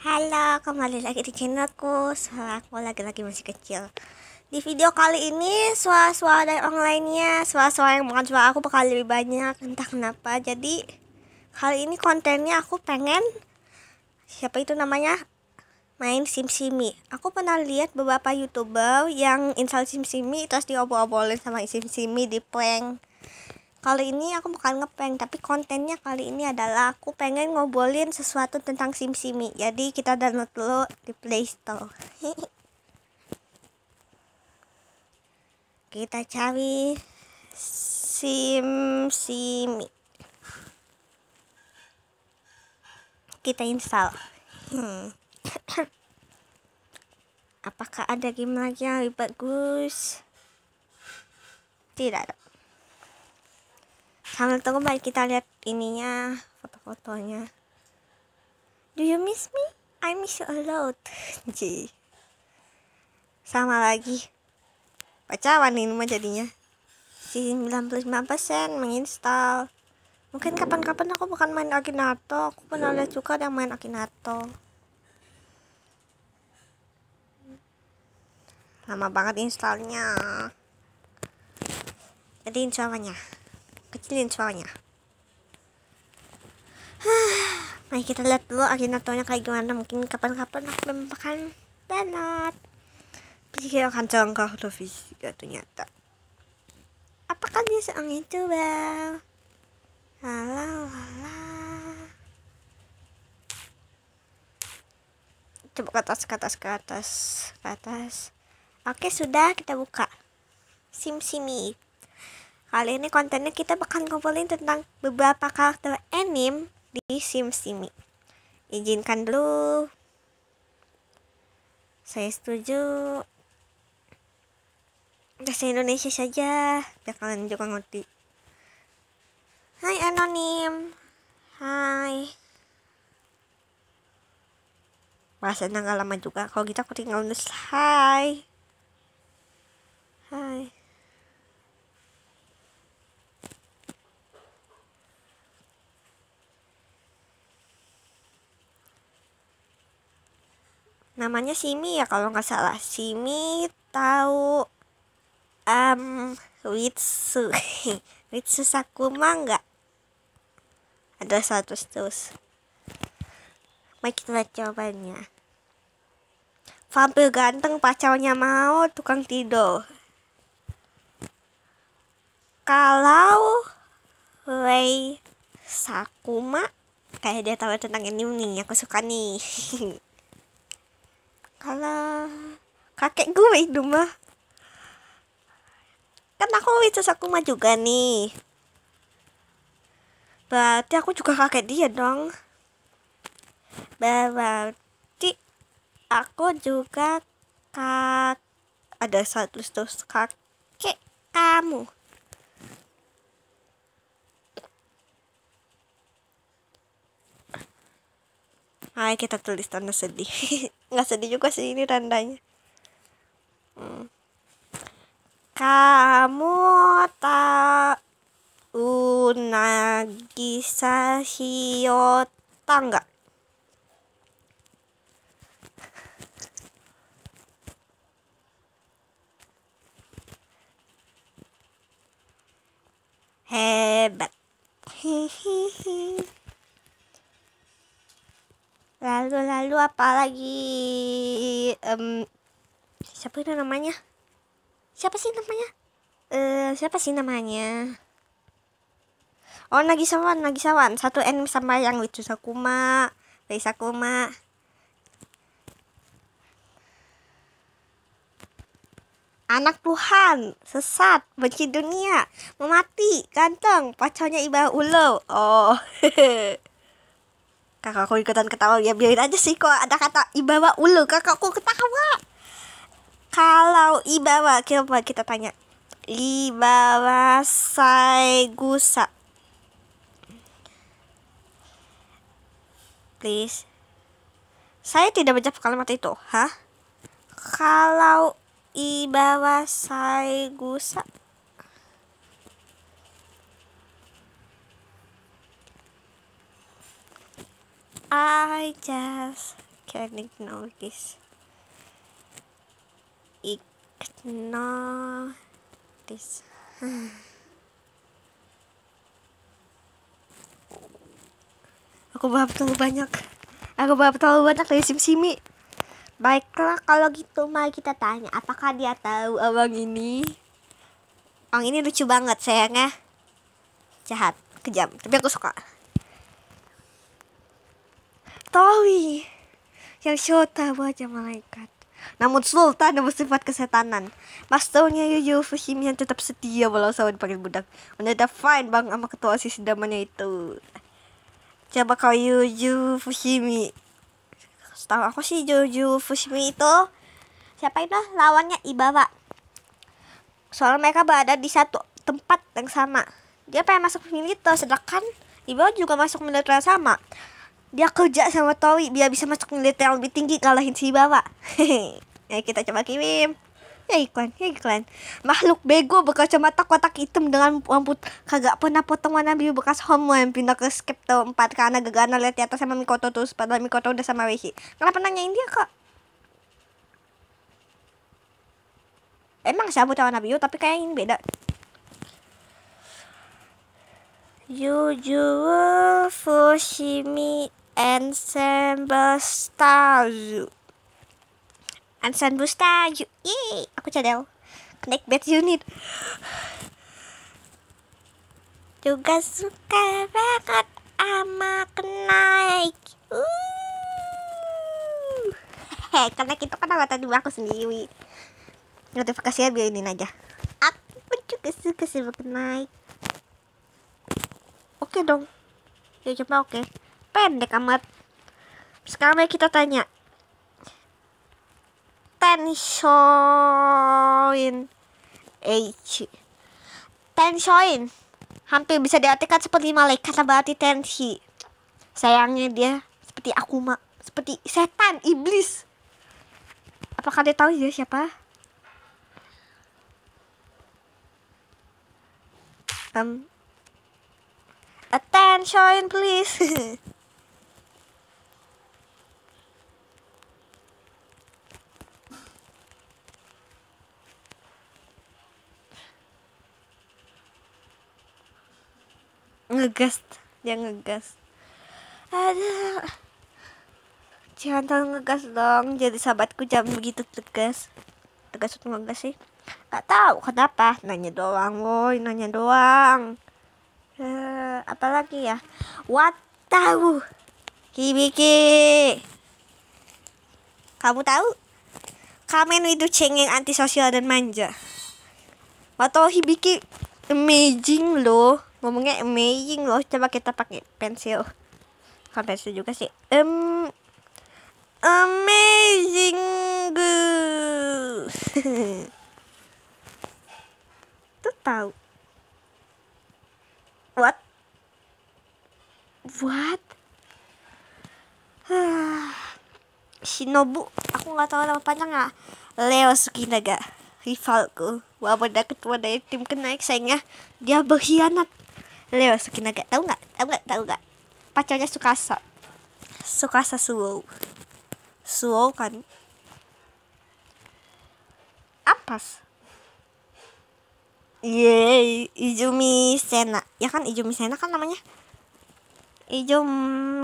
Halo, kembali lagi di channelku Suara aku lagi-lagi masih kecil Di video kali ini Suara-suara dari online-nya Suara-suara yang bukan suara aku bakal lebih banyak Entah kenapa, jadi Kali ini kontennya aku pengen Siapa itu namanya? Main simsimi Aku pernah lihat beberapa youtuber Yang install simsimi Terus diobrol-obrolin sama simsimi di prank Kali ini aku bukan ngepeng tapi kontennya kali ini adalah aku pengen ngobolin sesuatu tentang SimSimi. Jadi kita download dulu di Play Store. kita cari SimSimi. Kita install. Hmm. Apakah ada game lagi yang lebih bagus? Tidak ada sambil tunggu baik kita lihat ininya foto-fotonya do you miss me I miss you a lot sama lagi pacawan ini mah jadinya si 99% menginstall mungkin kapan-kapan aku bukan main Akinato aku pernah lihat juga ada yang main Akinato lama banget installnya jadi installnya kecilin soalnya mari kita lihat dulu Akinatornya kayak gimana mungkin kapan-kapan aku memakan Donat pikir akan jangka huruf fisika ternyata apakah dia seorang itu bang lala lala coba ke atas ke atas ke atas ke atas oke sudah kita buka sim simi Kali ini kontennya kita akan ngumpulin tentang beberapa karakter anime di SimSimi. Izinkan dulu. Saya setuju. Bahasa Indonesia saja, biar kalian juga ngerti. Hai anonim. Hai. Bahasa nggak lama juga. Kalau kita gitu kutinggal aku tinggal nulis hai. Hai. namanya Simi ya kalau nggak salah Simi tahu um, Witsu Witsu Sakuma nggak ada satu terus mari kita jawabannya Fabel ganteng pacarnya mau tukang tidur kalau Rei Sakuma kayak dia tahu tentang ini nih aku suka nih kalau kakek gue itu mah kan aku itu aku mah juga nih berarti aku juga kakek dia dong berarti aku juga kak ada satu kakek kamu ayo kita tulis tanda sedih nggak sedih juga sih ini tandanya hmm. kamu tak unagi hiota enggak? hebat hehehe lalu lalu apa lagi um, siapa ini namanya siapa sih namanya uh, siapa sih namanya oh Nagisawan Nagisawan satu anime sama yang lucu Sakuma dari Sakuma anak Tuhan, sesat, benci dunia, memati, ganteng, pacarnya iba ulo. Oh. kakakku ikutan ketawa ya biarin aja sih kok ada kata ibawa ulu kakakku ketawa kalau ibawa kita kita tanya ibawa gusa please saya tidak baca kalimat itu hah kalau ibawa gusa I just can't ignore this. Ignore this. Aku bahap terlalu banyak. Aku bahap terlalu banyak dari simi. Baiklah kalau gitu mari kita tanya apakah dia tahu abang ini? Abang ini lucu banget sayangnya. Jahat, kejam, tapi aku suka mengetahui yang syota wajah malaikat. Namun Sultan yang bersifat kesetanan. Masternya Yuyu Fushimi yang tetap setia walau sama dipanggil budak. Mendadak fine bang sama ketua si sedamannya itu. Coba kau Yuyu Fushimi. Setahu aku sih Yuyu Fushimi itu siapa itu lawannya Ibawa. Soalnya mereka berada di satu tempat yang sama. Dia pengen masuk militer sedangkan Ibawa juga masuk militer yang sama. Dia kerja sama Tori biar bisa masuk militer yang lebih tinggi kalahin si bawa. ya kita coba kirim. Ya iklan, ya iklan. Makhluk bego berkacamata kotak hitam dengan rambut kagak pernah potong warna biru bekas homo yang pindah ke skip tempat karena gegana lihat di atas sama Mikoto terus padahal Mikoto udah sama Wehi Kenapa nanyain dia kok? Emang sabut warna biru tapi kayak ini beda. You Fushimi ensemble staju ensemble staju yeay aku cadel connect bed unit juga suka banget sama kenaik uh. karena kita kan tadi aku sendiri notifikasinya biarin aja aku pun juga suka sama kenaik oke okay dong ya coba oke okay pendek amat. Sekarang mari kita tanya. Tensoin. H. Tensoin. Hampir bisa diartikan seperti malaikat berarti tensi. Sayangnya dia seperti Akuma. Seperti setan, iblis. Apakah dia tahu dia siapa? Um, attention please. ngegas jangan ngegas ada jangan terlalu ngegas dong jadi sahabatku jangan begitu tegas tegas atau ngegas sih nggak tahu kenapa nanya doang woi nanya doang uh, apalagi ya what tahu kibiki kamu tahu kamen itu cengeng antisosial dan manja atau hibiki amazing loh ngomongnya amazing loh coba kita pakai pensil kan pensil juga sih um, amazing tuh tahu what what Shinobu aku nggak tahu nama panjangnya Leo Sukinaga rivalku walaupun dia ketua dari tim kenaik sayangnya dia berkhianat Leo naga tahu nggak tahu nggak tahu nggak pacarnya Sukasa Sukasa Suwo Suwo kan ampas Yeay, Ijumi Sena. Ya kan Ijumi Sena kan namanya. Ijo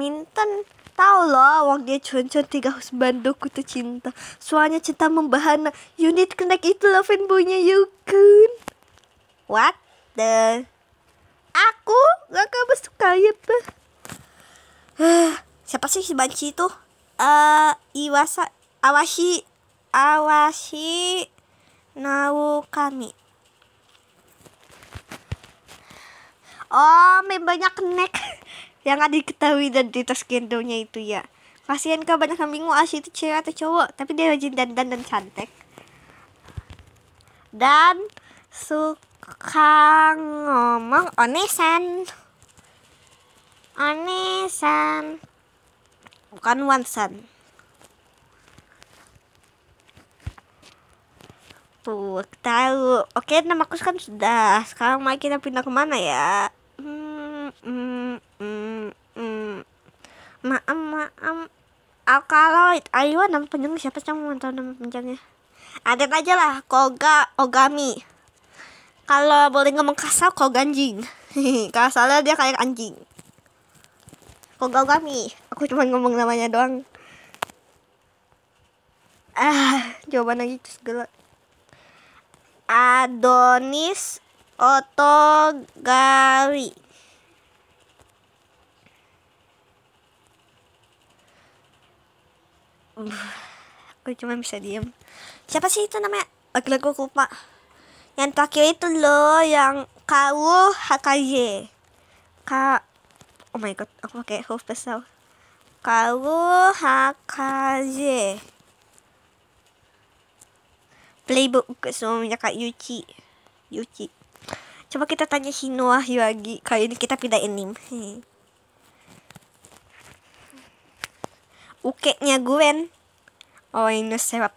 Minten tahu loh wong dia cuncun tiga Doku tuh cinta suanya cinta membahana unit kenek itu loh fanboynya Yukun what the aku gak kamu suka ya ah, siapa sih si banci itu eh iwasa awashi awashi nau kami oh banyak nek yang ada diketahui dan di tas gendongnya itu ya kasihan kau banyak yang bingung asli itu cewek atau cowok tapi dia rajin dandan dan cantik dan sukango ngomong onesan onesan bukan wansan tuh tahu oke nama aku kan sudah sekarang mari kita pindah kemana ya hmm, hmm, hmm, hmm. maaf hmm. maaf alkaloid ayo nama panjang siapa sih yang mau tahu nama panjangnya ada aja lah koga ogami kalau boleh ngomong kasar kau ganjing. kasarnya dia kayak anjing Kau gak kami aku cuma ngomong namanya doang ah jawaban lagi terus segala Adonis Otogari Uh, aku cuma bisa diem siapa sih itu namanya lagi-lagi aku lupa yang terakhir itu loh yang kau Hakaye. Ka Oh my god, aku pakai huruf besar. kau Hakaye. Playbook semuanya Kak Yuci. Yuci. Coba kita tanya Shinoa lagi. Kali ini kita pindahin nim. Ukeknya Gwen. Oh, ini sebab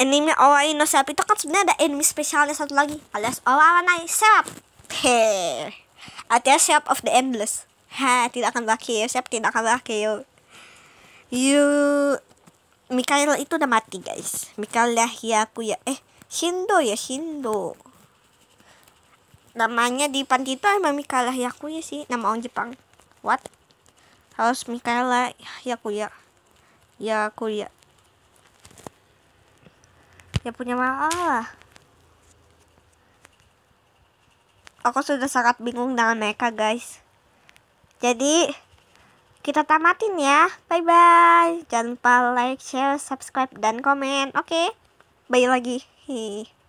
anime Orai no Serap itu kan sebenarnya ada enemy spesialnya satu lagi alias Orai Serap Heh. Artinya Serap of the Endless Ha, tidak akan berakhir, Serap tidak akan berakhir You Mikael itu udah mati guys Mikael ya ya Eh, Shindo ya, Shindo Namanya di panti itu emang Mikael Yaku ya sih Nama orang Jepang What? Harus Mikael ya. Yakuya Yakuya ya punya masalah, aku sudah sangat bingung dengan mereka guys jadi kita tamatin ya bye bye jangan lupa like share subscribe dan komen oke okay? bye lagi Hei.